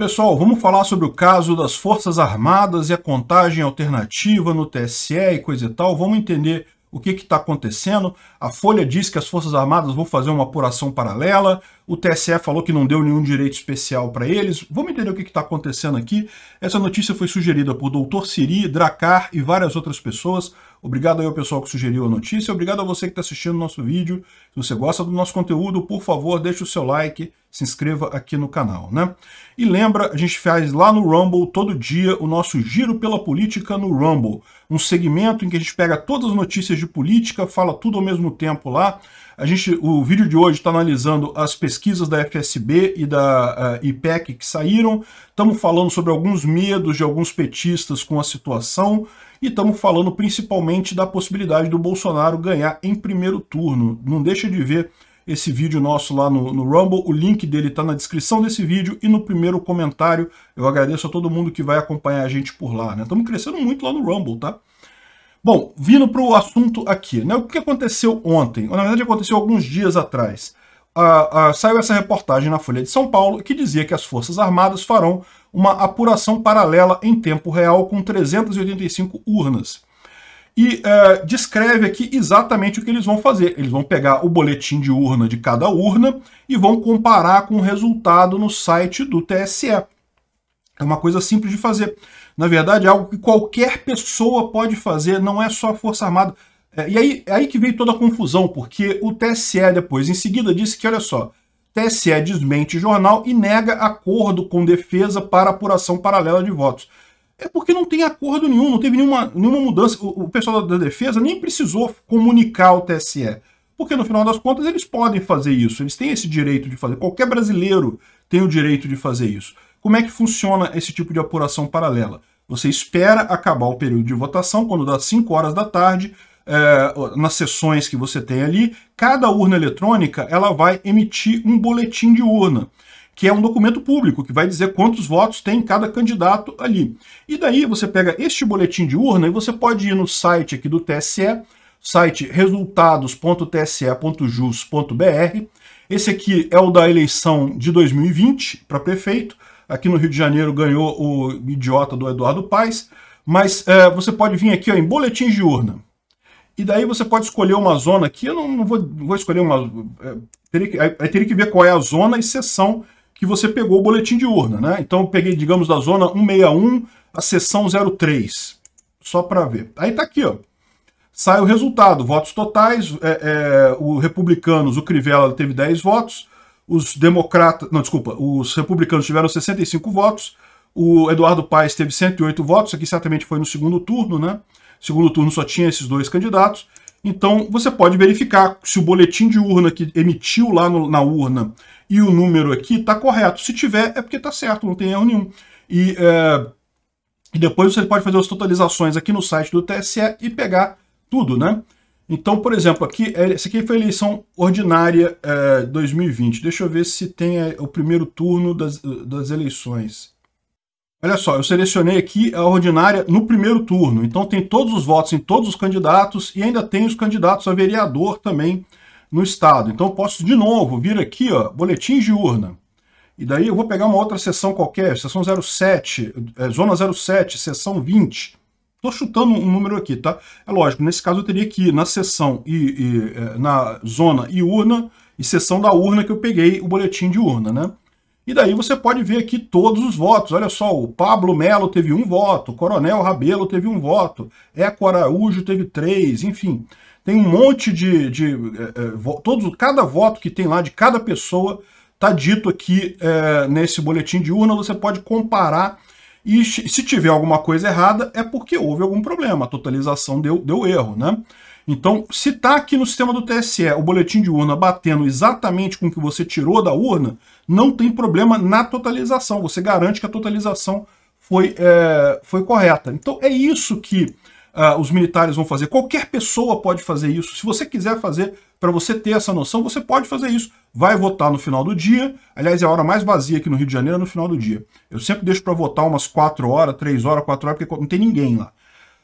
Pessoal, vamos falar sobre o caso das Forças Armadas e a contagem alternativa no TSE e coisa e tal. Vamos entender o que está acontecendo. A Folha diz que as Forças Armadas vão fazer uma apuração paralela. O TSE falou que não deu nenhum direito especial para eles. Vamos entender o que está acontecendo aqui. Essa notícia foi sugerida por Doutor Siri, Dracar e várias outras pessoas. Obrigado aí ao pessoal que sugeriu a notícia, obrigado a você que está assistindo o nosso vídeo. Se você gosta do nosso conteúdo, por favor, deixe o seu like, se inscreva aqui no canal, né? E lembra, a gente faz lá no Rumble todo dia o nosso giro pela política no Rumble, um segmento em que a gente pega todas as notícias de política, fala tudo ao mesmo tempo lá. A gente, o vídeo de hoje está analisando as pesquisas da FSB e da uh, eh, IPEC que saíram. Estamos falando sobre alguns medos de alguns petistas com a situação. E estamos falando principalmente da possibilidade do Bolsonaro ganhar em primeiro turno. Não deixa de ver esse vídeo nosso lá no, no Rumble, o link dele está na descrição desse vídeo e no primeiro comentário. Eu agradeço a todo mundo que vai acompanhar a gente por lá. Estamos né? crescendo muito lá no Rumble, tá? Bom, vindo para o assunto aqui, né? O que aconteceu ontem? Na verdade, aconteceu alguns dias atrás. Ah, ah, saiu essa reportagem na Folha de São Paulo que dizia que as Forças Armadas farão uma apuração paralela em tempo real com 385 urnas. E é, descreve aqui exatamente o que eles vão fazer. Eles vão pegar o boletim de urna de cada urna e vão comparar com o resultado no site do TSE. É uma coisa simples de fazer. Na verdade, é algo que qualquer pessoa pode fazer, não é só a Força Armada. É, e aí, é aí que veio toda a confusão, porque o TSE depois, em seguida, disse que, olha só, TSE é desmente jornal e nega acordo com defesa para apuração paralela de votos. É porque não tem acordo nenhum, não teve nenhuma, nenhuma mudança. O, o pessoal da, defesa nem precisou comunicar ao TSE. Porque no final das contas eles podem fazer isso, eles têm esse direito de fazer. Qualquer brasileiro tem o direito de fazer isso. Como é que funciona esse tipo de apuração paralela? Você espera acabar o período de votação, quando dá 5 horas da tarde, é, nas sessões que você tem ali, cada urna eletrônica ela vai emitir um boletim de urna, que é um documento público, que vai dizer quantos votos tem cada candidato ali. E daí você pega este boletim de urna e você pode ir no site aqui do TSE, site resultados.tse.jus.br. Esse aqui é o da eleição de 2020 para prefeito. Aqui no Rio de Janeiro ganhou o idiota do Eduardo Paes. Mas é, você pode vir aqui ó, em boletim de urna. E daí você pode escolher uma zona aqui, eu não, não vou, vou, escolher uma... É, teria que, aí, teria que ver qual é a zona e sessão que você pegou o boletim de urna, né? Então eu peguei, digamos, da zona 161 a sessão 03, só para ver. Aí tá aqui, ó. Sai o resultado, votos totais, é, é, o Republicanos, o Crivella teve 10 votos, os democratas, não, desculpa, os republicanos tiveram 65 votos, o Eduardo Paes teve 108 votos, aqui certamente foi no segundo turno, né? segundo turno só tinha esses dois candidatos. Então você pode verificar se o boletim de urna que emitiu lá no, na urna e o número aqui está correto. Se tiver, é porque está certo, não tem erro nenhum. E, é, e depois você pode fazer as totalizações aqui no site do TSE e pegar tudo, né? Então, por exemplo, aqui, é, essa aqui foi a eleição ordinária é, 2020. Deixa eu ver se tem é, o primeiro turno das, das eleições. Olha só, eu selecionei aqui a ordinária no primeiro turno, então tem todos os votos em todos os candidatos e ainda tem os candidatos a vereador também no estado. Então posso de novo vir aqui, ó, boletim de urna. E daí eu vou pegar uma outra sessão qualquer, sessão 07, é, zona 07, sessão 20. Estou chutando um número aqui, tá? É lógico, nesse caso eu teria que ir na sessão e, e é, na zona e urna e sessão da urna que eu peguei o boletim de urna, né? E daí você pode ver aqui todos os votos. Olha só, o Pablo Melo teve um voto, o Coronel Rabelo teve um voto, Eco Araújo teve três, enfim. Tem um monte de... de é, é, todos, cada voto que tem lá de cada pessoa está dito aqui é, nesse boletim de urna. Você pode comparar e se tiver alguma coisa errada é porque houve algum problema. A totalização deu, deu erro, né? Então, se está aqui no sistema do TSE o boletim de urna batendo exatamente com o que você tirou da urna, não tem problema na totalização. Você garante que a totalização foi, é, foi correta. Então, é isso que uh, os militares vão fazer. Qualquer pessoa pode fazer isso. Se você quiser fazer, para você ter essa noção, você pode fazer isso. Vai votar no final do dia. Aliás, é a hora mais vazia aqui no Rio de Janeiro é no final do dia. Eu sempre deixo para votar umas 4 horas, 3 horas, 4 horas, porque não tem ninguém lá.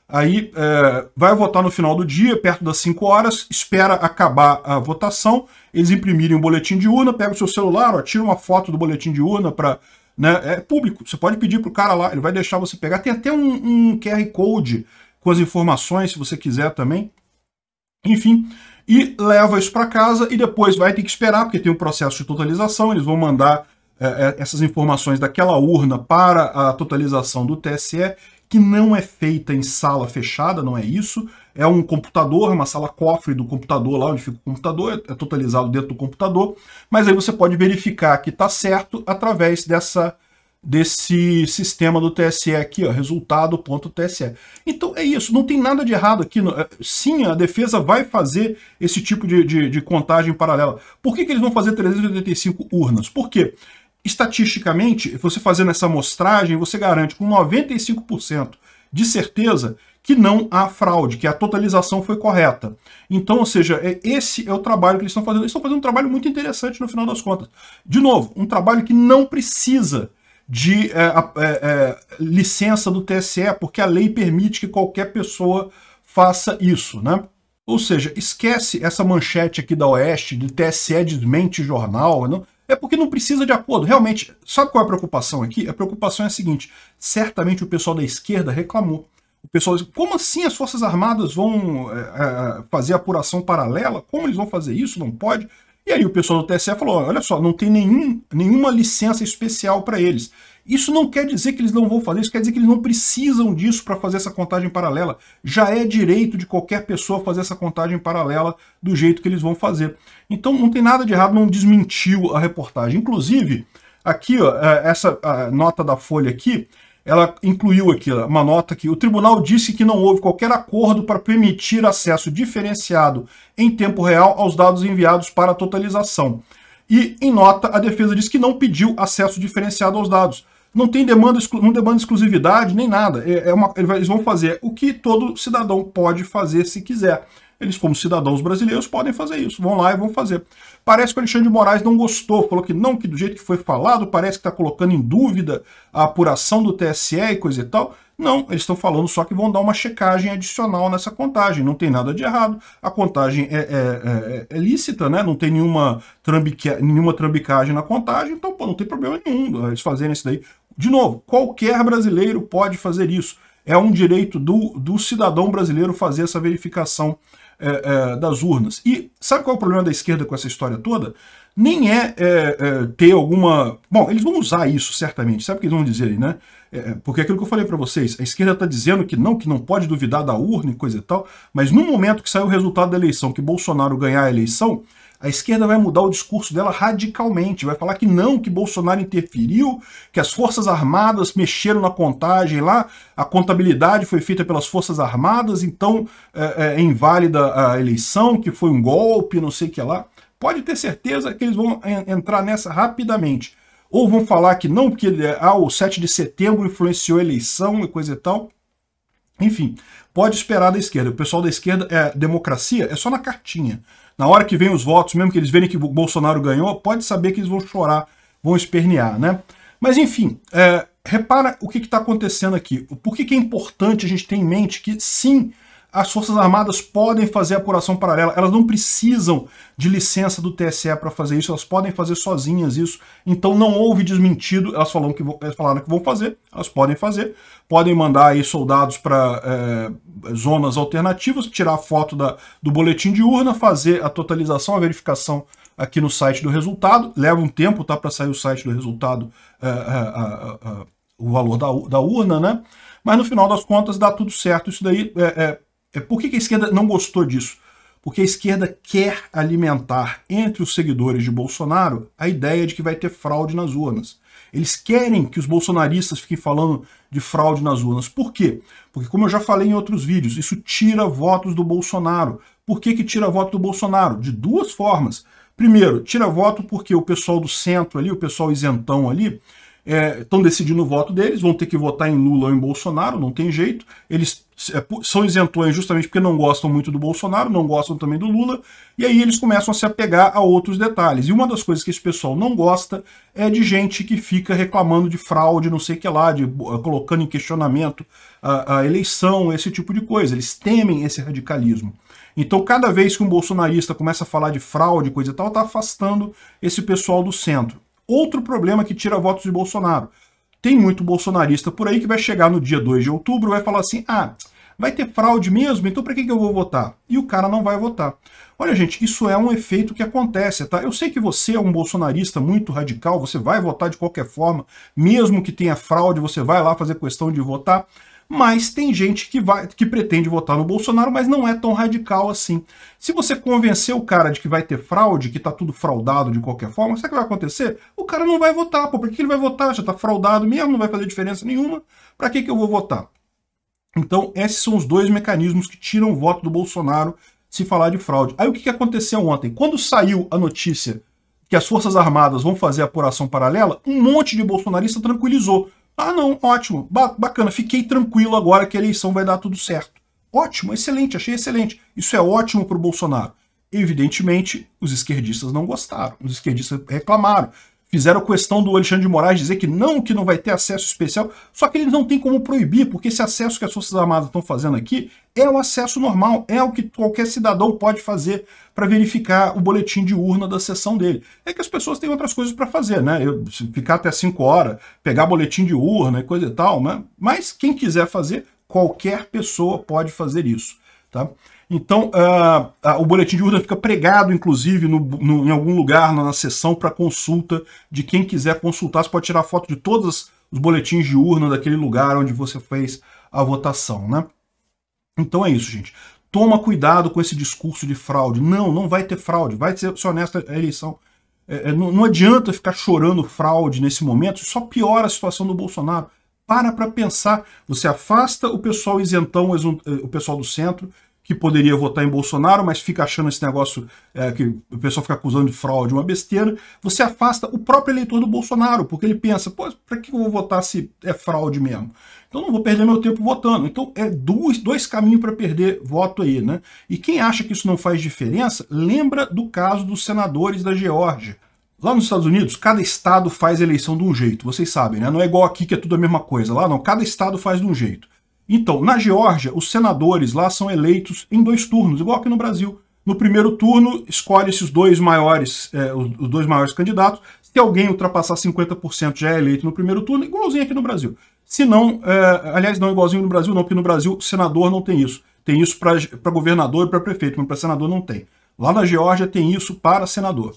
Aí é, vai votar no final do dia, perto das 5 horas, espera acabar a votação, eles imprimirem um boletim de urna, pega o seu celular, ó, tira uma foto do boletim de urna para. Né, é público, você pode pedir para o cara lá, ele vai deixar você pegar. Tem até um, um QR Code com as informações, se você quiser também. Enfim, e leva isso para casa e depois vai ter que esperar, porque tem um processo de totalização, eles vão mandar é, é, essas informações daquela urna para a totalização do TSE que não é feita em sala fechada, não é isso. É um computador, uma sala cofre do computador, lá onde fica o computador, é totalizado dentro do computador, mas aí você pode verificar que está certo através dessa desse sistema do TSE aqui, resultado.tse. Então é isso, não tem nada de errado aqui. É, sim, a defesa vai fazer esse tipo de, de, de contagem paralela. Por que, que eles vão fazer 385 urnas? quê? estatisticamente, você fazendo essa amostragem, você garante com 95% de certeza que não há fraude, que a totalização foi correta. Então, ou seja, é, esse é o trabalho que eles estão fazendo. Eles estão fazendo um trabalho muito interessante no final das contas. De novo, um trabalho que não precisa de é, é, é, licença do TSE, porque a lei permite que qualquer pessoa faça isso, né? Ou seja, esquece essa manchete aqui da Oeste de TSE desmente jornal, não? É porque não precisa de acordo. Realmente, sabe qual é a preocupação aqui? A preocupação é a seguinte: certamente o pessoal da esquerda reclamou. O pessoal disse: como assim as Forças Armadas vão é, fazer apuração paralela? Como eles vão fazer isso? Não pode. E aí o pessoal do TSE falou: olha só, não tem nenhum, nenhuma licença especial para eles. Isso não quer dizer que eles não vão fazer, isso quer dizer que eles não precisam disso para fazer essa contagem paralela. Já é direito de qualquer pessoa fazer essa contagem paralela do jeito que eles vão fazer. Então não tem nada de errado, não desmentiu a reportagem. Inclusive, aqui, ó, é, essa nota da Folha aqui, ela incluiu aqui uma nota que o tribunal disse que não houve qualquer acordo para permitir acesso diferenciado em tempo real aos dados enviados para a totalização. E, em nota, a defesa diz que não pediu acesso diferenciado aos dados não tem demanda, não demanda exclusividade nem nada. É, é uma, eles vão fazer o que todo cidadão pode fazer se quiser. Eles, como cidadãos brasileiros, podem fazer isso. Vão lá e vão fazer. Parece que o Alexandre de Moraes não gostou, falou que não, que do jeito que foi falado, parece que está colocando em dúvida a apuração do TSE e coisa e tal. Não, eles estão falando só que vão dar uma checagem adicional nessa contagem. Não tem nada de errado. A contagem é, é, é, é lícita, né? Não tem nenhuma, trambique, nenhuma trambicagem na contagem, então pô, não tem problema nenhum eles fazerem isso daí. De novo, qualquer brasileiro pode fazer isso. É um direito do, do cidadão brasileiro fazer essa verificação é, é, das urnas. E sabe qual é o problema da esquerda com essa história toda? Nem é, é, é ter alguma... Bom, eles vão usar isso, certamente. Sabe o que eles vão dizer aí, né? É, é, porque aquilo que eu falei para vocês, a esquerda está dizendo que não, que não pode duvidar da urna e coisa e tal, mas no momento que sair o resultado da eleição, que Bolsonaro ganhar a eleição, a esquerda vai mudar o discurso dela radicalmente, vai falar que não, que Bolsonaro interferiu, que as Forças Armadas mexeram na contagem lá, a contabilidade foi feita pelas Forças Armadas, então é, é, é inválida a eleição, que foi um golpe, não sei o que lá. Pode ter certeza que eles vão entrar nessa rapidamente. Ou vão falar que não, porque é, ah, o 7 de setembro influenciou a eleição e coisa e tal. Enfim, pode esperar da esquerda. O pessoal da esquerda, é, democracia é só na cartinha. Na hora que vem os votos, mesmo que eles verem que o Bolsonaro ganhou, pode saber que eles vão chorar, vão espernear, né? Mas enfim, é, repara o que está acontecendo aqui. Por que, que é importante a gente ter em mente que sim, as Forças Armadas podem fazer apuração paralela, elas não precisam de licença do TSE para fazer isso, elas podem fazer sozinhas isso. Então não houve desmentido, elas falaram que vão, falaram que vão fazer, elas podem fazer, podem mandar aí soldados para é, eh, zonas alternativas, tirar foto da, do boletim de urna, fazer a totalização, a verificação aqui no site do resultado. Leva um tempo tá, para sair o site do resultado, é, é, o valor da, da urna, né? Mas no final das contas dá tudo certo. Isso daí é, é é, por que a esquerda não gostou disso? Porque a esquerda quer alimentar entre os seguidores de Bolsonaro a ideia de que vai ter fraude nas urnas. Eles querem que os bolsonaristas fiquem falando de fraude nas urnas. Por quê? Porque, como eu já falei em outros vídeos, isso tira votos do Bolsonaro. Por que, que tira voto do Bolsonaro? De duas formas. Primeiro, tira voto porque o pessoal do centro ali, o pessoal isentão ali, estão é, decidindo o voto deles, vão ter que votar em Lula ou em Bolsonaro, não tem jeito. Eles é, são isentões justamente porque não gostam muito do Bolsonaro, não gostam também do Lula, e aí eles começam a se apegar a outros detalhes. E uma das coisas que esse pessoal não gosta é de gente que fica reclamando de fraude, não sei o que lá, de, ah, colocando em questionamento a, a eleição, esse tipo de coisa. Eles temem esse radicalismo. Então, cada vez que um bolsonarista começa a falar de fraude, coisa e tal, está afastando esse pessoal do centro outro problema que tira votos de Bolsonaro. Tem muito bolsonarista por aí que vai chegar no dia 2 de outubro e vai falar assim: ah, vai ter fraude mesmo, então para que, que eu vou votar? E o cara não vai votar. Olha, gente, isso é um efeito que acontece, tá? Eu sei que você é um bolsonarista muito radical, você vai votar de qualquer forma, mesmo que tenha fraude, você vai lá fazer questão de votar mas tem gente que, vai, que pretende votar no Bolsonaro, mas não é tão radical assim. Se você convencer o cara de que vai ter fraude, que tá tudo fraudado de qualquer forma, sabe o que vai acontecer? O cara não vai votar, pô, por que ele vai votar? Já tá fraudado mesmo, não vai fazer diferença nenhuma, para que, que eu vou votar? Então, esses são os dois mecanismos que tiram o voto do Bolsonaro se falar de fraude. Aí o que, que aconteceu ontem? Quando saiu a notícia que as Forças Armadas vão fazer apuração paralela, um monte de bolsonarista tranquilizou. Ah, não, ótimo, bacana, fiquei tranquilo agora que a eleição vai dar tudo certo. Ótimo, excelente, achei excelente. Isso é ótimo para o Bolsonaro. Evidentemente, os esquerdistas não gostaram, os esquerdistas reclamaram fizeram questão do Alexandre de Moraes dizer que não, que não vai ter acesso especial, só que eles não têm como proibir, porque esse acesso que as Forças Armadas estão fazendo aqui é o acesso normal, é o que qualquer cidadão pode fazer para verificar o boletim de urna da sessão dele. É que as pessoas têm outras coisas para fazer, né? Eu, ficar até 5 horas, pegar boletim de urna e coisa e tal, né? mas quem quiser fazer, qualquer pessoa pode fazer isso, tá? Então, uh, uh, o boletim de urna fica pregado, inclusive, no, no, em algum lugar, na, na sessão para consulta de quem quiser consultar. Você pode tirar foto de todos os boletins de urna daquele lugar onde você fez a votação, né? Então é isso, gente. Toma cuidado com esse discurso de fraude. Não, não vai ter fraude. Vai ser, ser honesta a é eleição. É, é, não, não adianta ficar chorando fraude nesse momento, só piora a situação do Bolsonaro para para pensar. Você afasta o pessoal isentão, o pessoal do centro, que poderia votar em Bolsonaro, mas fica achando esse negócio é, que o pessoal fica acusando de fraude, uma besteira, você afasta o próprio eleitor do Bolsonaro, porque ele pensa, pô, para que eu vou votar se é fraude mesmo? Então não vou perder meu tempo votando. Então é dois, dois caminhos para perder voto aí, né? E quem acha que isso não faz diferença, lembra do caso dos senadores da Geórgia. Lá nos Estados Unidos, cada estado faz eleição de um jeito, vocês sabem, né? Não é igual aqui que é tudo a mesma coisa. Lá não, cada estado faz de um jeito. Então, na Geórgia, os senadores lá são eleitos em dois turnos, igual aqui no Brasil. No primeiro turno, escolhe-se os dois maiores, é, os dois maiores candidatos. Se alguém ultrapassar 50% já é eleito no primeiro turno, igualzinho aqui no Brasil. Se não, é, aliás, não igualzinho no Brasil, não, porque no Brasil senador não tem isso. Tem isso para governador e para prefeito, mas para senador não tem. Lá na Geórgia tem isso para senador.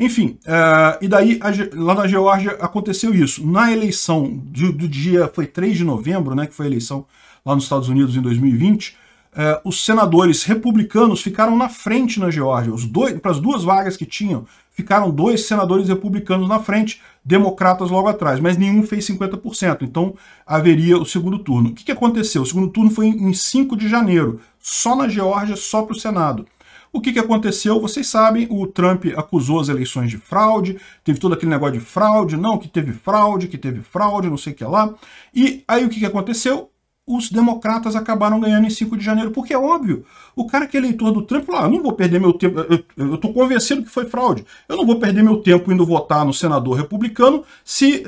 Enfim, é, e daí a, lá na Geórgia aconteceu isso. Na eleição do, do, dia, foi 3 de novembro, né, que foi a eleição lá nos Estados Unidos em 2020, eh, é, os senadores republicanos ficaram na frente na Geórgia. Para as duas vagas que tinham, ficaram dois senadores republicanos na frente, democratas logo atrás, mas nenhum fez 50%. Então haveria o segundo turno. O que, que aconteceu? O segundo turno foi em, em 5 de janeiro, só na Geórgia, só para o Senado. O que, que aconteceu? Vocês sabem, o Trump acusou as eleições de fraude, teve todo aquele negócio de fraude, não, que teve fraude, que teve fraude, não sei o que lá. E aí o que, que aconteceu? os democratas acabaram ganhando em 5 de janeiro. Porque é óbvio, o cara que é eleitor do Trump falou, ah, não vou perder meu tempo, eu estou convencido que foi fraude, eu não vou perder meu tempo indo votar no senador republicano se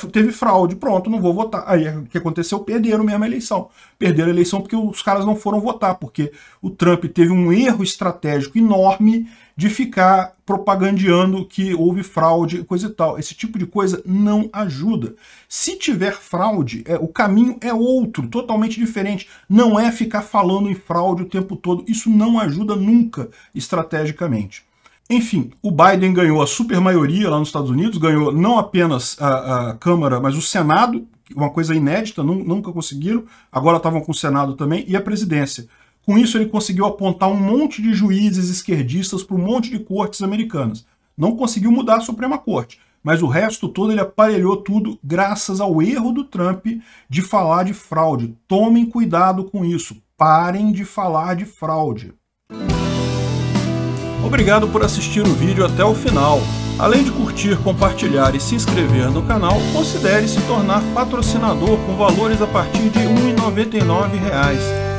uh, teve fraude, pronto, não vou votar. Aí o que aconteceu? Perderam mesmo a eleição. Perderam a eleição porque os caras não foram votar, porque o Trump teve um erro estratégico enorme de ficar propagandeando que houve fraude, coisa e tal. Esse tipo de coisa não ajuda. Se tiver fraude, é, o caminho é outro, totalmente diferente. Não é ficar falando em fraude o tempo todo. Isso não ajuda nunca estrategicamente. Enfim, o Biden ganhou a super maioria lá nos Estados Unidos, ganhou não apenas a, a Câmara, mas o Senado, uma coisa inédita, nunca conseguiram, agora estavam com o Senado também, e a presidência. Com isso, ele conseguiu apontar um monte de juízes esquerdistas para um monte de cortes americanas. Não conseguiu mudar a Suprema Corte, mas o resto todo ele aparelhou tudo graças ao erro do Trump de falar de fraude. Tomem cuidado com isso. Parem de falar de fraude. Obrigado por assistir o vídeo até o final. Além de curtir, compartilhar e se inscrever no canal, considere se tornar patrocinador com valores a partir de R$ 1,99